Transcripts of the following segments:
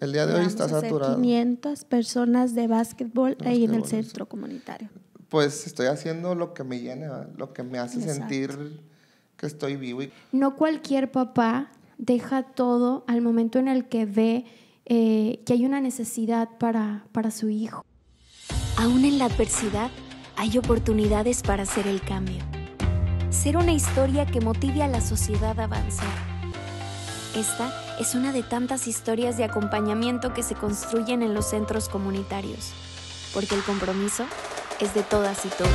El día de hoy está saturado. 500 personas de básquetbol ahí en el centro comunitario. Pues estoy haciendo lo que me llena, lo que me hace sentir que estoy vivo. No cualquier papá deja todo al momento en el que ve eh, que hay una necesidad para, para su hijo. Aún en la adversidad hay oportunidades para hacer el cambio. Ser una historia que motive a la sociedad a avanzar. Esta es una de tantas historias de acompañamiento que se construyen en los centros comunitarios, porque el compromiso es de todas y todos.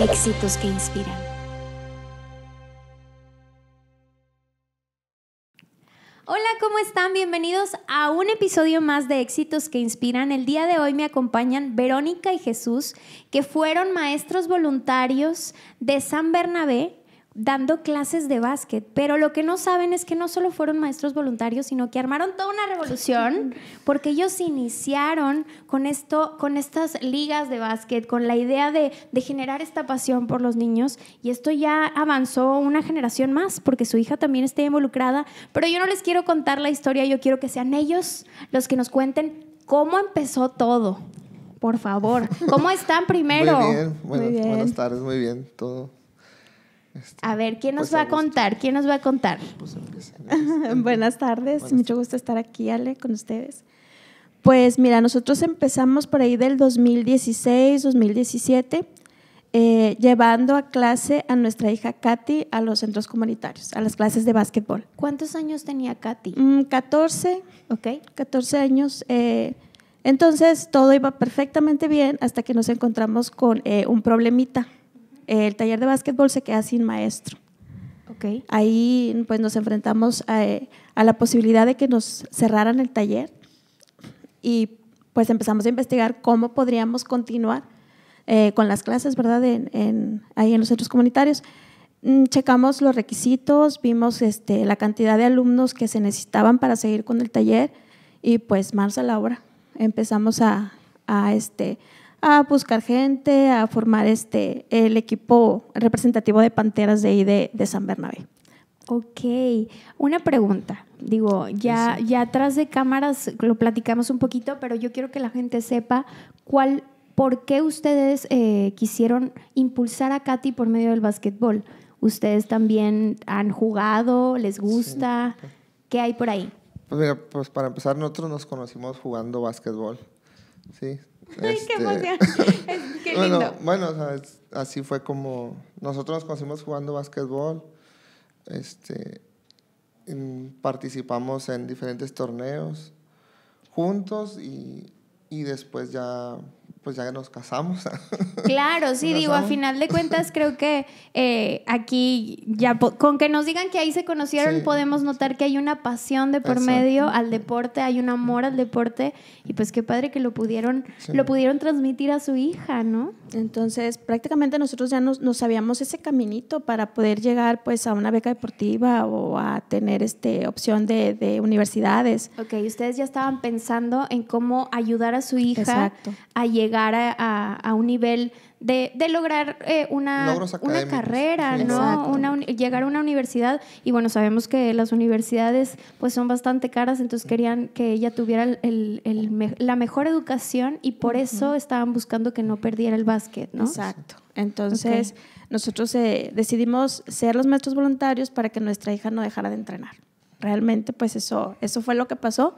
Éxitos que inspiran. episodio más de éxitos que inspiran. El día de hoy me acompañan Verónica y Jesús, que fueron maestros voluntarios de San Bernabé dando clases de básquet, pero lo que no saben es que no solo fueron maestros voluntarios, sino que armaron toda una revolución, porque ellos iniciaron con esto, con estas ligas de básquet, con la idea de, generar esta pasión por los niños, y esto ya avanzó una generación más, porque su hija también está involucrada, pero yo no les quiero contar la historia, yo quiero que sean ellos los que nos cuenten cómo empezó todo. Por favor, ¿cómo están primero? muy bien. buenas tardes, muy bien, todo. Este, a ver, ¿quién nos pues, va a contar? ¿Quién nos va a contar? Pues, pues, Buenas tardes, mucho gusto estar aquí, Ale, con ustedes. Pues mira, nosotros empezamos por ahí del 2016, 2017, eh, llevando a clase a nuestra hija Katy a los centros comunitarios, a las clases de básquetbol. ¿Cuántos años tenía Katy? 14. Mm, ok. 14 años. Eh, entonces todo iba perfectamente bien hasta que nos encontramos con eh, un problemita el taller de básquetbol se queda sin maestro. Okay. Ahí pues nos enfrentamos a, la posibilidad de que nos cerraran el taller y pues empezamos a investigar cómo podríamos continuar eh, con las clases, ¿verdad? ahí en los centros comunitarios. Mm, checamos los requisitos, vimos este, la cantidad de alumnos que se necesitaban para seguir con el taller y pues marzo a la obra. Empezamos a, a este, a buscar gente, a formar este, el equipo representativo de Panteras de de, San Bernabé. Ok, una pregunta. Digo, ya, ya atrás de cámaras lo platicamos un poquito, pero yo quiero que la gente sepa cuál, por qué ustedes eh, quisieron impulsar a Katy por medio del básquetbol. ¿Ustedes también han jugado? ¿Les gusta? ¿Qué hay por ahí? Pues, pues para empezar, nosotros nos conocimos jugando básquetbol. Sí. Bueno, bueno así fue como nosotros nos conocimos jugando básquetbol. Este, participamos en diferentes torneos juntos y después ya pues ya nos casamos. Claro, sí, digo, a final de cuentas creo que eh, aquí ya con que nos digan que ahí se conocieron podemos notar que hay una pasión de por medio al deporte, hay un amor al deporte y pues qué padre que lo pudieron lo pudieron transmitir a su hija, ¿no? Entonces, prácticamente nosotros ya nos, sabíamos ese caminito para poder llegar pues a una beca deportiva o a tener este opción de, universidades. Ok, ustedes ya estaban pensando en cómo ayudar a su hija a llegar a, un nivel de, lograr eh, una, carrera, ¿no? llegar a una universidad. Y bueno, sabemos que las universidades pues son bastante caras, entonces querían que ella tuviera la mejor educación y por eso estaban buscando que no perdiera el básquet, ¿no? Exacto. Entonces, nosotros eh, decidimos ser los maestros voluntarios para que nuestra hija no dejara de entrenar. Realmente, pues eso, eso fue lo que pasó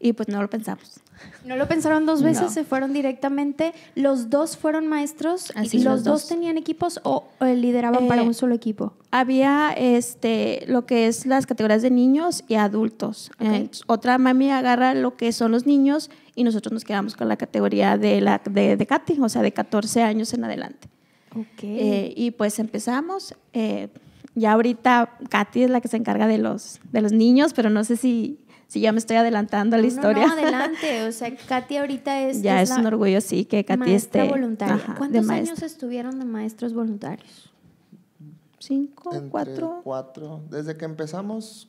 y pues no lo pensamos. No lo pensaron dos veces, se fueron directamente. Los dos fueron maestros los, dos. tenían equipos o, lideraban para eh, un solo equipo. Había este lo que es las categorías de niños y adultos. Eh, otra mami agarra lo que son los niños y nosotros nos quedamos con la categoría de la de, de Katy, o sea, de 14 años en adelante. Eh, y pues empezamos ya ahorita Katy es la que se encarga de los de los niños, pero no sé si si ya me estoy adelantando a la historia. No, adelante, o sea, Katy ahorita es... Ya es, un orgullo, sí, que Katy esté... voluntaria. ¿Cuántos años estuvieron de maestros voluntarios? Cinco, cuatro. Cuatro, desde que empezamos,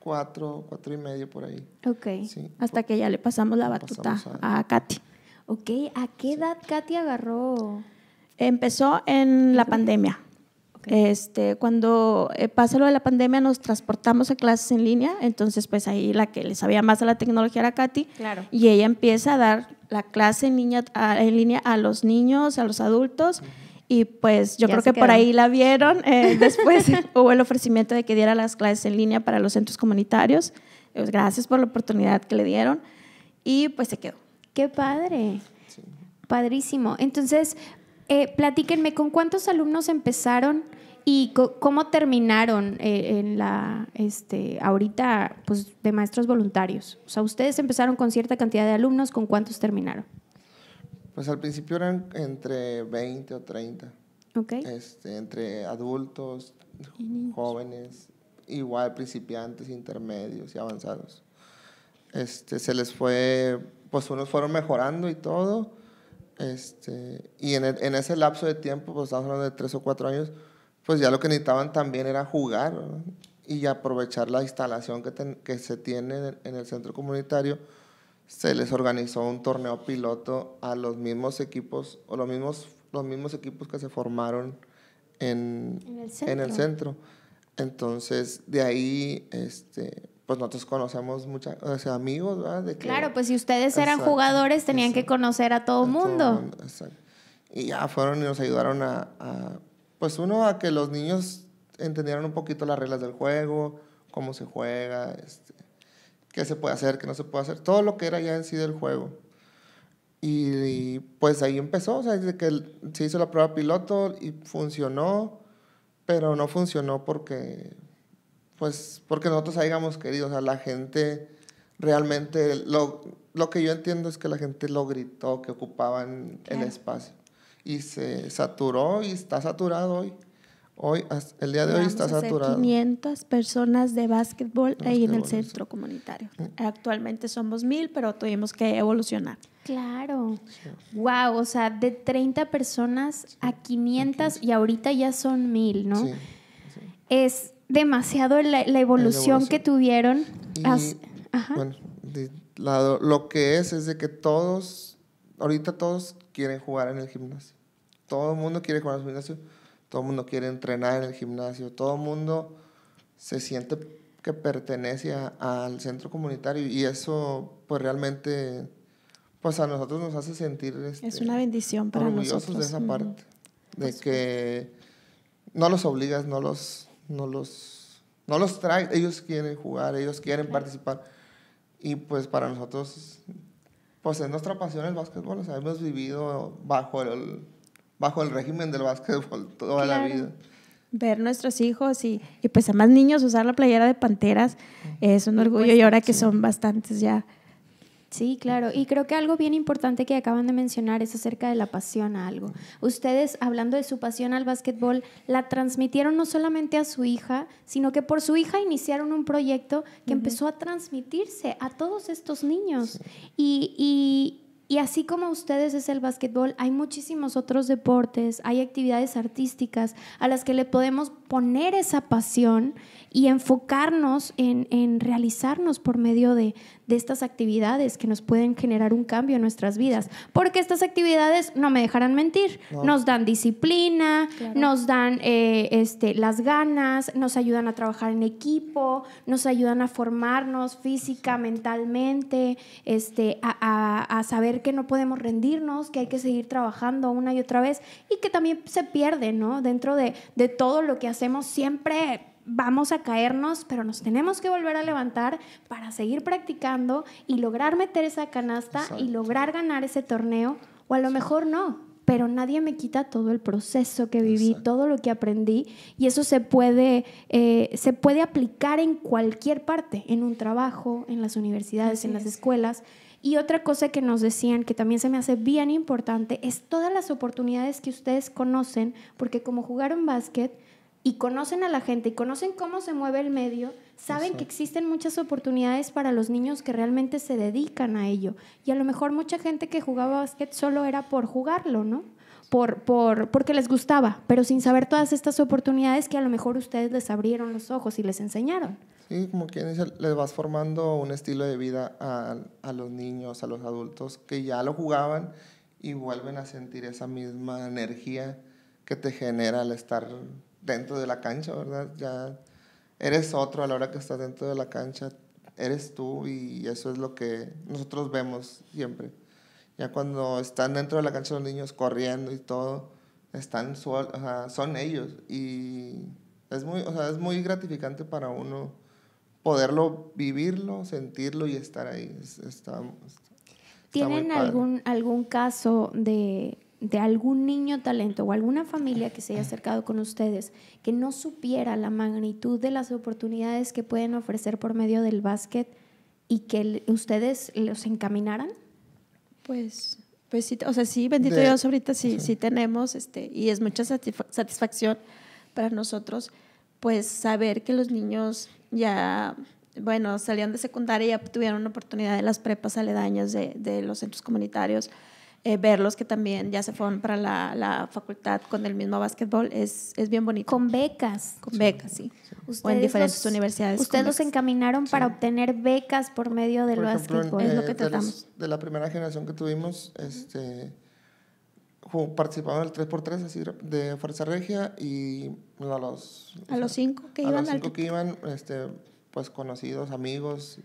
cuatro, cuatro y medio por ahí. Ok, hasta que ya le pasamos la batuta a... Katy. Ok, ¿a qué edad Katy agarró? Empezó en la pandemia. Este, cuando eh, pasa lo de la pandemia, nos transportamos a clases en línea, entonces pues ahí la que le sabía más a la tecnología era Katy, y ella empieza a dar la clase en, línea a los niños, a los adultos. Y pues yo creo que por ahí la vieron. Eh, después hubo el ofrecimiento de que diera las clases en línea para los centros comunitarios. pues gracias por la oportunidad que le dieron. Y pues se quedó. Qué padre. Padrísimo. Entonces, eh, platíquenme, ¿con cuántos alumnos empezaron? ¿Y cómo terminaron eh, en la, este, ahorita, pues de maestros voluntarios? O sea, ustedes empezaron con cierta cantidad de alumnos, ¿con cuántos terminaron? Pues al principio eran entre 20 o 30. Ok. Este, entre adultos, jóvenes, igual principiantes, intermedios y avanzados. Este, se les fue, pues unos fueron mejorando y todo. Este, y en, en ese lapso de tiempo, pues estamos hablando de tres o cuatro años, pues ya lo que necesitaban también era jugar y aprovechar la instalación que, se tiene en el, centro comunitario. Se les organizó un torneo piloto a los mismos equipos o los mismos, los mismos equipos que se formaron en, el, centro. Entonces, de ahí, este, pues nosotros conocemos muchos amigos, De claro, pues si ustedes eran jugadores tenían que conocer a todo el mundo. Y ya fueron y nos ayudaron a pues uno, a que los niños entendieran un poquito las reglas del juego, cómo se juega, este, qué se puede hacer, qué no se puede hacer, todo lo que era ya en sí del juego. Y, pues ahí empezó, o sea, desde que se hizo la prueba piloto y funcionó, pero no funcionó porque, pues, porque nosotros hayamos querido, o sea, la gente realmente, lo, que yo entiendo es que la gente lo gritó, que ocupaban el espacio y se saturó y está saturado hoy. Hoy, el día de hoy está a hacer saturado. 500 personas de básquetbol, ahí en el centro comunitario. Actualmente somos mil, pero tuvimos que evolucionar. Claro. Guau, Wow, o sea, de 30 personas a 500 y ahorita ya son mil, ¿no? Es demasiado la, evolución que tuvieron. Bueno, lo que es es de que todos, ahorita todos quieren jugar en el gimnasio. Todo el mundo quiere jugar al gimnasio, todo el mundo quiere entrenar en el gimnasio, todo el mundo se siente que pertenece al centro comunitario y eso pues realmente pues a nosotros nos hace sentir este, es una bendición para orgullosos nosotros. de esa parte de que no los obligas no los no los no los traes ellos quieren jugar ellos quieren participar y pues para nosotros pues es nuestra pasión el básquetbol hemos vivido bajo el bajo el régimen del básquetbol toda la vida. Ver nuestros hijos y, pues a más niños usar la playera de panteras es un orgullo y ahora que son bastantes ya. Sí, claro. Y creo que algo bien importante que acaban de mencionar es acerca de la pasión a algo. Ustedes, hablando de su pasión al básquetbol, la transmitieron no solamente a su hija, sino que por su hija iniciaron un proyecto que empezó a transmitirse a todos estos niños. y, y así como ustedes es el básquetbol, hay muchísimos otros deportes, hay actividades artísticas a las que le podemos poner esa pasión y enfocarnos en, en realizarnos por medio de, de estas actividades que nos pueden generar un cambio en nuestras vidas. Porque estas actividades, no me dejarán mentir, nos dan disciplina, nos dan eh, este, las ganas, nos ayudan a trabajar en equipo, nos ayudan a formarnos física, mentalmente, este, a, saber que no podemos rendirnos, que hay que seguir trabajando una y otra vez y que también se pierde, ¿no? Dentro de, de todo lo que hacemos siempre vamos a caernos, pero nos tenemos que volver a levantar para seguir practicando y lograr meter esa canasta y lograr ganar ese torneo, o a lo mejor no, pero nadie me quita todo el proceso que viví, todo lo que aprendí, y eso se puede, eh, se puede aplicar en cualquier parte, en un trabajo, en las universidades, en las escuelas. Y otra cosa que nos decían, que también se me hace bien importante, es todas las oportunidades que ustedes conocen, porque como jugaron básquet, y conocen a la gente y conocen cómo se mueve el medio, saben que existen muchas oportunidades para los niños que realmente se dedican a ello. Y a lo mejor mucha gente que jugaba básquet solo era por jugarlo, ¿no? Por, por, porque les gustaba, pero sin saber todas estas oportunidades que a lo mejor ustedes les abrieron los ojos y les enseñaron. Sí, como quien dice, les vas formando un estilo de vida a, a los niños, a los adultos que ya lo jugaban y vuelven a sentir esa misma energía que te genera al estar dentro de la cancha, ¿verdad? Ya eres otro a la hora que estás dentro de la cancha, eres tú y eso es lo que nosotros vemos siempre. Ya cuando están dentro de la cancha los niños corriendo y todo, están o sea, son ellos y es muy, o sea, es muy gratificante para uno poderlo vivirlo, sentirlo y estar ahí. Estamos. ¿Tienen algún, algún caso de de algún niño talento o alguna familia que se haya acercado con ustedes que no supiera la magnitud de las oportunidades que pueden ofrecer por medio del básquet y que ustedes los encaminaran? Pues, pues sí, o sea, sí, bendito Dios, ahorita sí, tenemos, este, y es mucha satisfacción para nosotros, pues saber que los niños ya, bueno, salían de secundaria y ya tuvieron una oportunidad de las prepas aledañas de, de los centros comunitarios eh, verlos que también ya se fueron para la, facultad con el mismo básquetbol es, bien bonito. Con becas. Con becas, sí. en diferentes universidades. Ustedes los encaminaron para obtener becas por medio del básquetbol. es lo eh, que tratamos. De, de, la primera generación que tuvimos, este, en el 3x3 así, de Fuerza Regia y a los... A los cinco que iban. A que iban, este, pues conocidos, amigos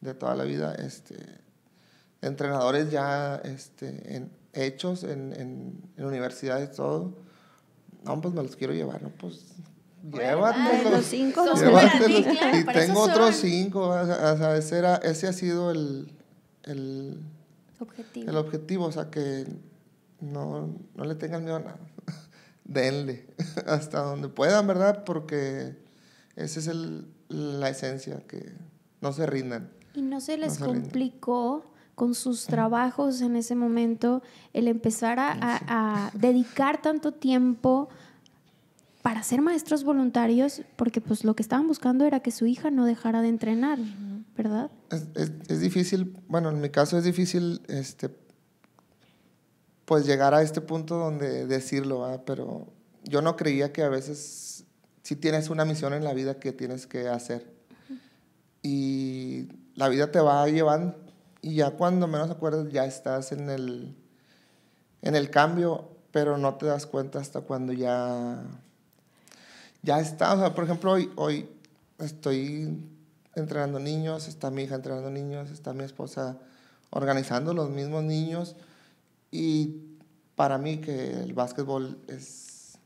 de toda la vida, este entrenadores ya este, hechos en, en, en universidades, todo. No, pues me los quiero llevar, ¿no? Pues llévatelos. Los cinco y tengo otros cinco. ese, ha sido el, objetivo. o sea, que no, le tengan miedo a nada. Denle hasta donde puedan, ¿verdad? Porque esa es la esencia, que no se rindan. Y no se les complicó con sus trabajos en ese momento, el empezar a, dedicar tanto tiempo para ser maestros voluntarios, porque pues lo que estaban buscando era que su hija no dejara de entrenar, ¿verdad? Es, difícil, bueno, en mi caso es difícil, este, pues llegar a este punto donde decirlo, pero yo no creía que a veces si tienes una misión en la vida que tienes que hacer y la vida te va llevando, y ya cuando menos acuerdas ya estás en el, en el cambio, pero no te das cuenta hasta cuando ya, ya está. por ejemplo, hoy, hoy estoy entrenando niños, está mi hija entrenando niños, está mi esposa organizando los mismos niños y para mí que el básquetbol es,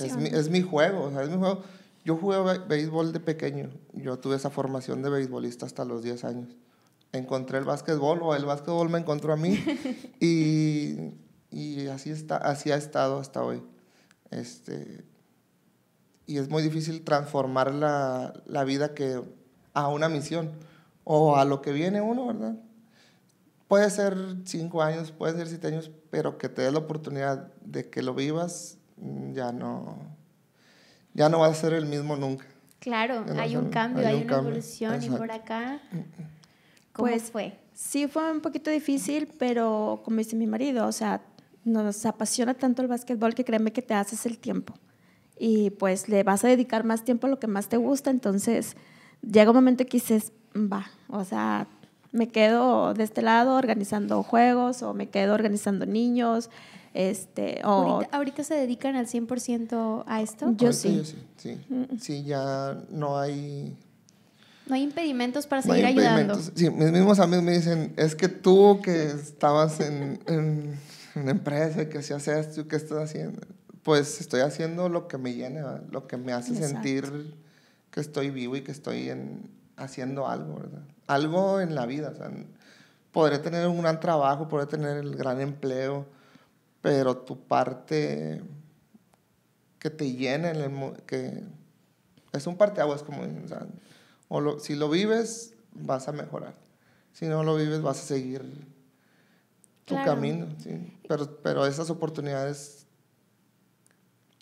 es mi, es, mi, juego, mi juego. Yo jugué béisbol de pequeño, yo tuve esa formación de béisbolista hasta los 10 años encontré el básquetbol o el básquetbol me encontró a mí y, y, así, está, así ha estado hasta hoy. Este, y es muy difícil transformar la, la, vida que, a una misión o a lo que viene uno, ¿verdad? Puede ser cinco años, puede ser siete años, pero que te des la oportunidad de que lo vivas, mm, ya no, ya no va a ser el mismo nunca. Claro, hay, un cambio, hay, una evolución y por acá mm, mm pues, fue? Sí, fue un poquito difícil, pero como dice mi marido, o sea, nos apasiona tanto el básquetbol que créeme que te haces el tiempo. Y pues le vas a dedicar más tiempo a lo que más te gusta, entonces llega un momento que dices, va, o sea, me quedo de este lado organizando juegos o me quedo organizando niños. Este, o ¿Ahorita, se dedican al 100% a esto? Yo sí. sí, sí. sí, ya no hay no hay impedimentos para seguir ayudando. Sí, mis mismos amigos me dicen, es que tú que estabas en, una empresa y que hacías esto, ¿qué estás haciendo? Pues estoy haciendo lo que me llena, lo que me hace sentir que estoy vivo y que estoy haciendo algo, ¿verdad? Algo en la vida. podré tener un gran trabajo, podré tener el gran empleo, pero tu parte que te llena, que es un parteaguas, como dicen. O o si lo vives, vas a mejorar. Si no lo vives, vas a seguir tu camino. ¿sí? Pero, esas oportunidades,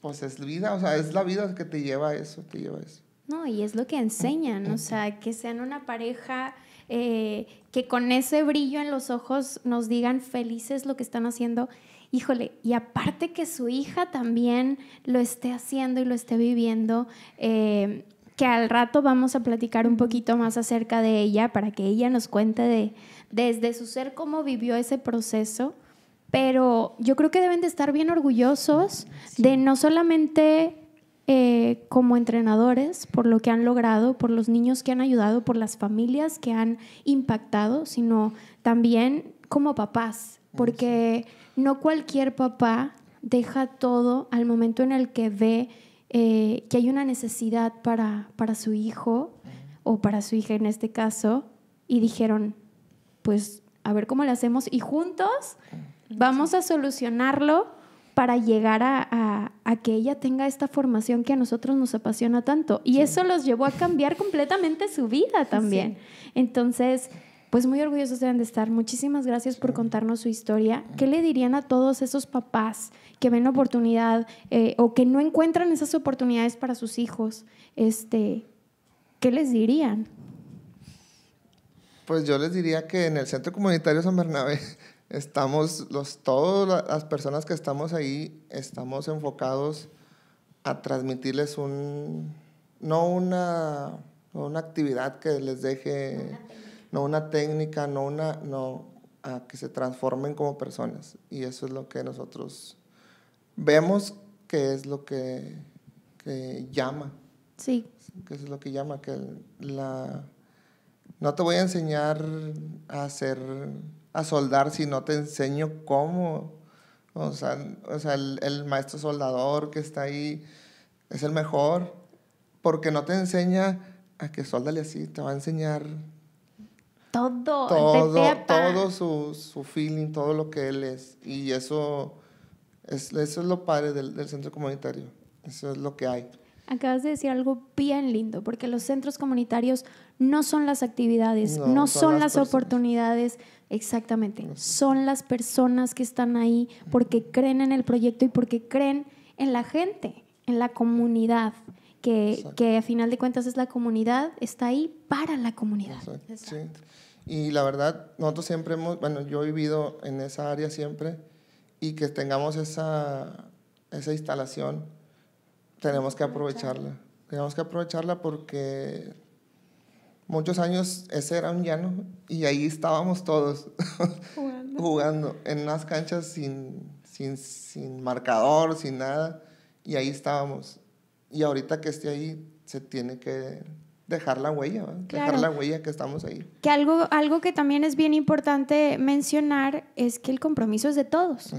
pues es vida, o sea, es la vida que te lleva a eso, te lleva eso. No, y es lo que enseñan, o sea, que sean una pareja eh, que con ese brillo en los ojos nos digan felices lo que están haciendo. Híjole, y aparte que su hija también lo esté haciendo y lo esté viviendo, eh, que al rato vamos a platicar un poquito más acerca de ella para que ella nos cuente desde su ser cómo vivió ese proceso. Pero yo creo que deben de estar bien orgullosos de no solamente eh, como entrenadores por lo que han logrado, por los niños que han ayudado, por las familias que han impactado, sino también como papás, ah, porque no cualquier papá deja todo al momento en el que ve eh, que hay una necesidad para, su hijo o para su hija en este caso, y dijeron, pues a ver cómo lo hacemos y juntos vamos a solucionarlo para llegar a, que ella tenga esta formación que a nosotros nos apasiona tanto. Y eso los llevó a cambiar completamente su vida también. Entonces, pues muy orgullosos deben de estar. Muchísimas gracias por contarnos su historia. ¿Qué le dirían a todos esos papás que ven oportunidad eh, o que no encuentran esas oportunidades para sus hijos? Este, ¿Qué les dirían? Pues yo les diría que en el Centro Comunitario San Bernabé estamos, los, todas las personas que estamos ahí, estamos enfocados a transmitirles un, no una, una actividad que les deje no una técnica, no una, no, a que se transformen como personas. Y eso es lo que nosotros vemos que es lo que, llama. Sí. Que eso es lo que llama, que la... No te voy a enseñar a hacer, a soldar si no te enseño cómo. O sea, o sea el, maestro soldador que está ahí es el mejor porque no te enseña a que soldale así, te va a enseñar todo, todo, su, su, feeling, todo lo que él es. Y eso es, eso es lo padre del, del centro comunitario. Eso es lo que hay. Acabas de decir algo bien lindo, porque los centros comunitarios no son las actividades, no, son, las, oportunidades, exactamente, son las personas que están ahí porque creen en el proyecto y porque creen en la gente, en la comunidad, que, que a final de cuentas es la comunidad, está ahí para la comunidad. Exacto. Y la verdad, nosotros siempre hemos, bueno, yo he vivido en esa área siempre y que tengamos esa, esa instalación, tenemos que aprovecharla. Tenemos que aprovecharla porque muchos años ese era un llano y ahí estábamos todos jugando, en unas canchas sin, sin, sin marcador, sin nada, y ahí estábamos. Y ahorita que esté ahí, se tiene que dejar la huella, dejar la huella que estamos ahí. Que algo, algo que también es bien importante mencionar es que el compromiso es de todos.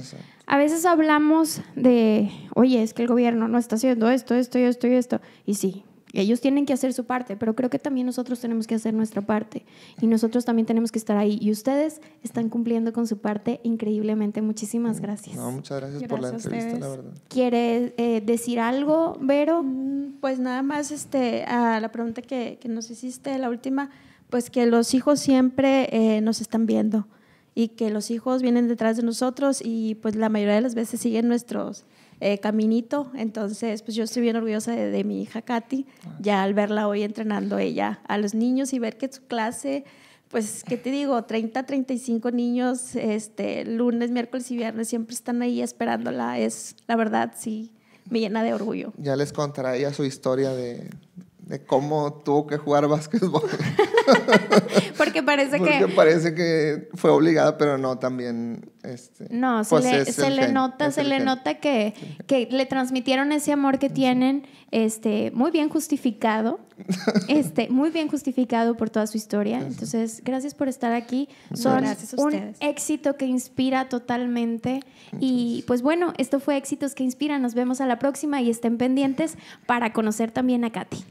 A veces hablamos de, oye, es que el gobierno no está haciendo esto, esto y esto y esto. Y sí, ellos tienen que hacer su parte, pero creo que también nosotros tenemos que hacer nuestra parte y nosotros también tenemos que estar ahí. Y ustedes están cumpliendo con su parte increíblemente. Muchísimas mm. gracias. No, muchas gracias, por la entrevista, la verdad. ¿Quieres eh, decir algo, Vero? Mm, pues nada más este, a la pregunta que, que nos hiciste, la última, pues que los hijos siempre eh, nos están viendo y que los hijos vienen detrás de nosotros y pues la mayoría de las veces siguen nuestros eh, caminito. Entonces, pues yo estoy bien orgullosa de, mi hija Katy, ah. ya al verla hoy entrenando ella a los niños y ver que su clase pues, ¿qué te digo? 30, 35 niños, este, lunes, miércoles y viernes, siempre están ahí esperándola. Es, la verdad, sí, me llena de orgullo. Ya les contará ella su historia de, de cómo tuvo que jugar básquetbol. Porque parece que... parece que fue obligada, pero no también... Este, no, se, pues le, nota, se le nota que, le transmitieron ese amor que tienen, este, muy bien justificado, este, muy bien justificado por toda su historia. Entonces, gracias por estar aquí. Son un éxito que inspira totalmente. Y pues bueno, esto fue Éxitos que Inspiran. Nos vemos a la próxima y estén pendientes para conocer también a Katy.